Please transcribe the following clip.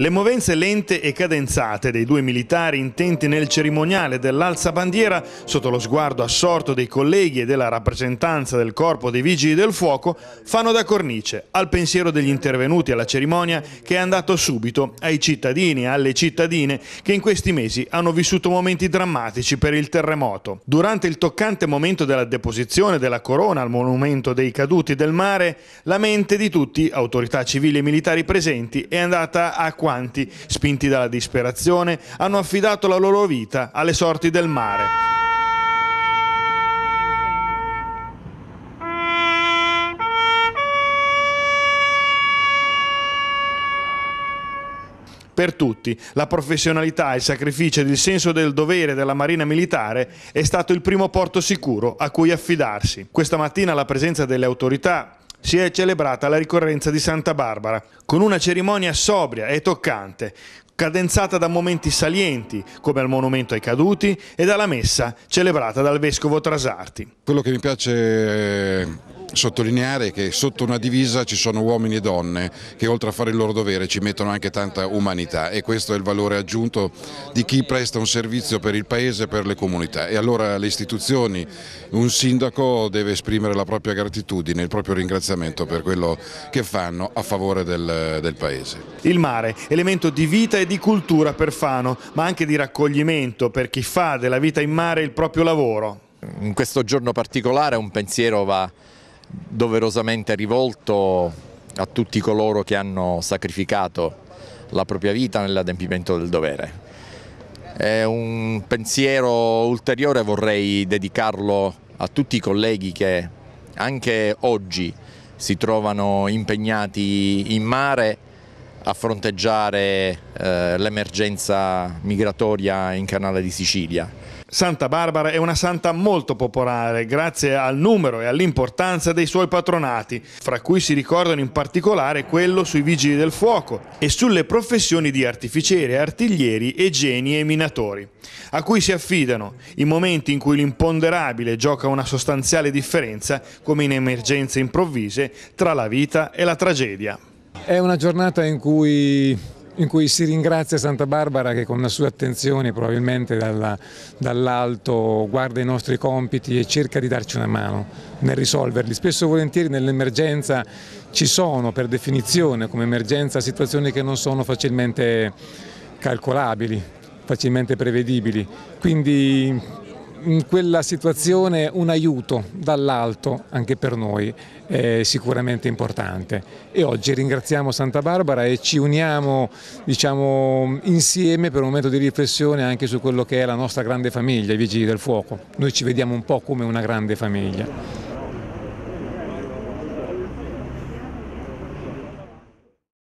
Le movenze lente e cadenzate dei due militari intenti nel cerimoniale dell'alza bandiera, sotto lo sguardo assorto dei colleghi e della rappresentanza del corpo dei vigili del fuoco, fanno da cornice al pensiero degli intervenuti alla cerimonia che è andato subito ai cittadini e alle cittadine che in questi mesi hanno vissuto momenti drammatici per il terremoto. Durante il toccante momento della deposizione della corona al monumento dei caduti del mare, la mente di tutti, autorità civili e militari presenti, è andata a 40 quanti, spinti dalla disperazione, hanno affidato la loro vita alle sorti del mare. per tutti. La professionalità, il sacrificio ed il senso del dovere della Marina Militare è stato il primo porto sicuro a cui affidarsi. Questa mattina la presenza delle autorità si è celebrata la ricorrenza di Santa Barbara, con una cerimonia sobria e toccante, cadenzata da momenti salienti, come al monumento ai caduti, e dalla messa celebrata dal vescovo Trasarti. Quello che mi piace eh, sottolineare che sotto una divisa ci sono uomini e donne che oltre a fare il loro dovere ci mettono anche tanta umanità e questo è il valore aggiunto di chi presta un servizio per il paese e per le comunità e allora le istituzioni, un sindaco deve esprimere la propria gratitudine, il proprio ringraziamento per quello che fanno a favore del, del paese. Il mare, elemento di vita e di cultura per Fano, ma anche di raccoglimento per chi fa della vita in mare il proprio lavoro. In questo giorno particolare un pensiero va doverosamente rivolto a tutti coloro che hanno sacrificato la propria vita nell'adempimento del dovere. E un pensiero ulteriore vorrei dedicarlo a tutti i colleghi che anche oggi si trovano impegnati in mare a fronteggiare eh, l'emergenza migratoria in Canale di Sicilia. Santa Barbara è una santa molto popolare grazie al numero e all'importanza dei suoi patronati, fra cui si ricordano in particolare quello sui vigili del fuoco e sulle professioni di artificieri, artiglieri e geni e minatori, a cui si affidano i momenti in cui l'imponderabile gioca una sostanziale differenza, come in emergenze improvvise, tra la vita e la tragedia. È una giornata in cui in cui si ringrazia Santa Barbara che con la sua attenzione probabilmente dall'alto guarda i nostri compiti e cerca di darci una mano nel risolverli. Spesso e volentieri nell'emergenza ci sono per definizione come emergenza situazioni che non sono facilmente calcolabili, facilmente prevedibili, quindi in quella situazione un aiuto dall'alto anche per noi è sicuramente importante e oggi ringraziamo Santa Barbara e ci uniamo diciamo, insieme per un momento di riflessione anche su quello che è la nostra grande famiglia, i Vigili del Fuoco. Noi ci vediamo un po' come una grande famiglia.